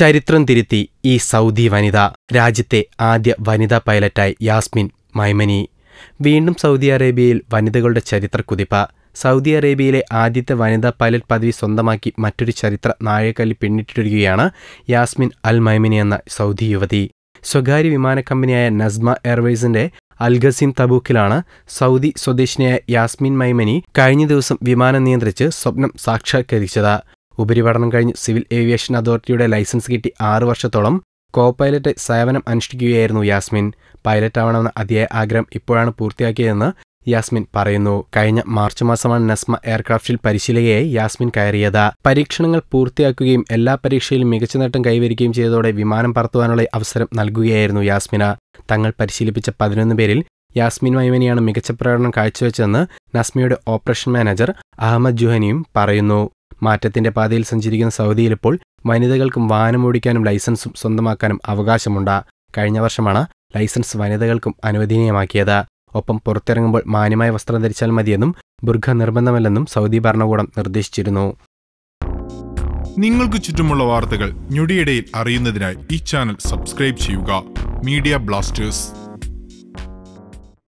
ചരിത്രം തിരുത്തി ഈ സൗദി വനിത രാജ്യത്തെ ആദ്യ വനിതാ പൈലറ്റായി യാസ്മിൻ മൈമനി വീണ്ടും സൗദി അറേബ്യയിൽ വനിതകളുടെ ചരിത്ര കുതിപ്പ് സൗദി അറേബ്യയിലെ ആദ്യത്തെ വനിതാ പൈലറ്റ് പദവി സ്വന്തമാക്കി മറ്റൊരു ചരിത്ര നാഴേക്കല്ല് പിന്നിട്ടിടുകയാണ് യാസ്മിൻ അൽ മൈമിനി എന്ന സൗദി യുവതി സ്വകാര്യ വിമാന കമ്പനിയായ നസ്മ എയർവേസിന്റെ അൽഗസിൻ തബൂക്കിലാണ് സൗദി സ്വദേശിനിയായ യാസ്മിൻ മൈമനി കഴിഞ്ഞ ദിവസം വിമാനം നിയന്ത്രിച്ച് സ്വപ്നം സാക്ഷാത്കരിച്ചത് ഉപരിപഠനം കഴിഞ്ഞ് സിവിൽ ഏവിയേഷൻ അതോറിറ്റിയുടെ ലൈസൻസ് കിട്ടി ആറു വർഷത്തോളം കോ പൈലറ്റ് സേവനം അനുഷ്ഠിക്കുകയായിരുന്നു യാസ്മിൻ പൈലറ്റ് ആവണമെന്ന അതിയായ ആഗ്രഹം ഇപ്പോഴാണ് പൂർത്തിയാക്കിയതെന്ന് യാസ്മിൻ പറയുന്നു കഴിഞ്ഞ മാർച്ച് മാസമാണ് നസ്മ എയർക്രാഫ്റ്റിൽ പരിശീലകയായി യാസ്മിൻ കയറിയത് പരീക്ഷണങ്ങൾ പൂർത്തിയാക്കുകയും എല്ലാ പരീക്ഷയിലും മികച്ച നേട്ടം കൈവരിക്കുകയും ചെയ്തതോടെ വിമാനം പറത്തുവാനുള്ള അവസരം നൽകുകയായിരുന്നു യാസ്മിന് തങ്ങൾ പരിശീലിപ്പിച്ച പതിനൊന്ന് പേരിൽ യാസ്മിൻ മൈമനിയാണ് മികച്ച പ്രകടനം കാഴ്ചവെച്ചതെന്ന് നസ്മയുടെ ഓപ്പറേഷൻ മാനേജർ അഹമ്മദ് ജുഹനിയും പറയുന്നു മാറ്റത്തിന്റെ പാതയിൽ സഞ്ചരിക്കുന്ന സൗദിയിൽ ഇപ്പോൾ വനിതകൾക്കും വാഹനമോടിക്കാനും ലൈസൻസും സ്വന്തമാക്കാനും അവകാശമുണ്ട് കഴിഞ്ഞ വർഷമാണ് ലൈസൻസ് വനിതകൾക്കും അനുവദനീയമാക്കിയത് ഒപ്പം പുറത്തിറങ്ങുമ്പോൾ മാന്യമായ വസ്ത്രം ധരിച്ചാൽ മതിയെന്നും ബുർഖ നിർബന്ധമല്ലെന്നും സൗദി ഭരണകൂടം നിർദ്ദേശിച്ചിരുന്നു നിങ്ങൾക്ക് ചുറ്റുമുള്ള വാർത്തകൾ ഞൊടിയിടയിൽ അറിയുന്നതിനായി ഈ ചാനൽ സബ്സ്ക്രൈബ് ചെയ്യുക മീഡിയ ബ്ലാസ്റ്റേഴ്സ്